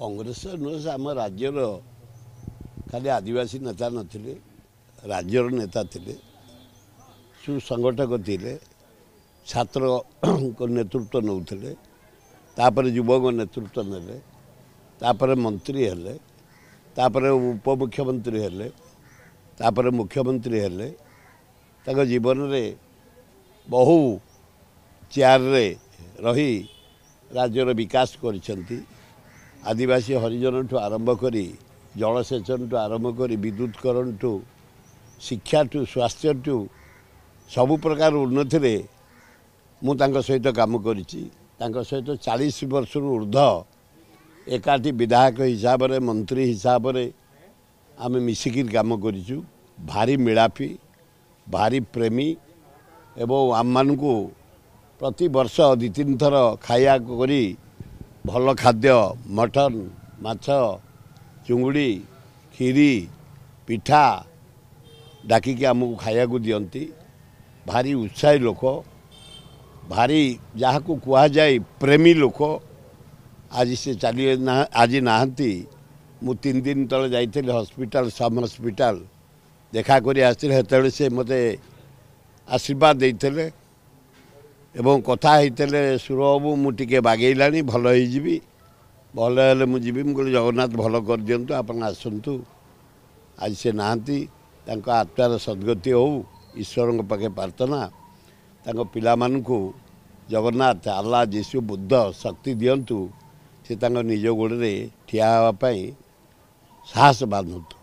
କଂଗ୍ରେସ ନୁହେଁ ସେ ଆମ ରାଜ୍ୟର ଖାଲି ଆଦିବାସୀ ନେତା ନଥିଲେ ରାଜ୍ୟର ନେତା ଥିଲେ ସୁସଂଗଠକ ଥିଲେ ଛାତ୍ରଙ୍କ ନେତୃତ୍ୱ ନେଉଥିଲେ ତାପରେ ଯୁବକ ନେତୃତ୍ୱ ନେଲେ ତାପରେ ମନ୍ତ୍ରୀ ହେଲେ ତାପରେ ଉପମୁଖ୍ୟମନ୍ତ୍ରୀ ହେଲେ ତାପରେ ମୁଖ୍ୟମନ୍ତ୍ରୀ ହେଲେ ତାଙ୍କ ଜୀବନରେ ବହୁ ଚେୟାରରେ ରହି ରାଜ୍ୟର ବିକାଶ କରିଛନ୍ତି ଆଦିବାସୀ ହରିଜନଠୁ ଆରମ୍ଭ କରି ଜଳସେଚନଠୁ ଆରମ୍ଭ କରି ବିଦ୍ୟୁତକରଣଠୁ ଶିକ୍ଷାଠୁ ସ୍ୱାସ୍ଥ୍ୟଠୁ ସବୁ ପ୍ରକାର ଉନ୍ନତିରେ ମୁଁ ତାଙ୍କ ସହିତ କାମ କରିଛି ତାଙ୍କ ସହିତ ଚାଳିଶ ବର୍ଷରୁ ଉର୍ଦ୍ଧ୍ୱ ଏକାଠି ବିଧାୟକ ହିସାବରେ ମନ୍ତ୍ରୀ ହିସାବରେ ଆମେ ମିଶିକିରି କାମ କରିଛୁ ଭାରି ମିଳାପି ଭାରି ପ୍ରେମୀ ଏବଂ ଆମମାନଙ୍କୁ ପ୍ରତିବର୍ଷ ଦୁଇ ତିନି ଥର ଖାଇବା କରି ଭଲ ଖାଦ୍ୟ ମଟନ୍ ମାଛ ଚୁଙ୍ଗୁଡ଼ି କ୍ଷୀରି ପିଠା ଡାକିକି ଆମକୁ ଖାଇବାକୁ ଦିଅନ୍ତି ଭାରି ଉତ୍ସାହୀ ଲୋକ ଭାରି ଯାହାକୁ କୁହାଯାଏ ପ୍ରେମୀ ଲୋକ ଆଜି ସେ ଚାଲି ଆଜି ନାହାନ୍ତି ମୁଁ ତିନି ଦିନ ତଳେ ଯାଇଥିଲି ହସ୍ପିଟାଲ ସମ୍ ହସ୍ପିଟାଲ ଦେଖା କରି ଆସିଥିଲି ସେତେବେଳେ ସେ ମୋତେ ଆଶୀର୍ବାଦ ଦେଇଥିଲେ ए कथाले सुर हव मगैलाइजि भए जिटिए जगन्नाथ भयो गरिदिन्छु आपसी नाहाँ आत्मार सदगति हो ईश्वर प्रथना पिन् जगन्नाथ आिशु बुद्ध शक्ति दिएको साहस बाधु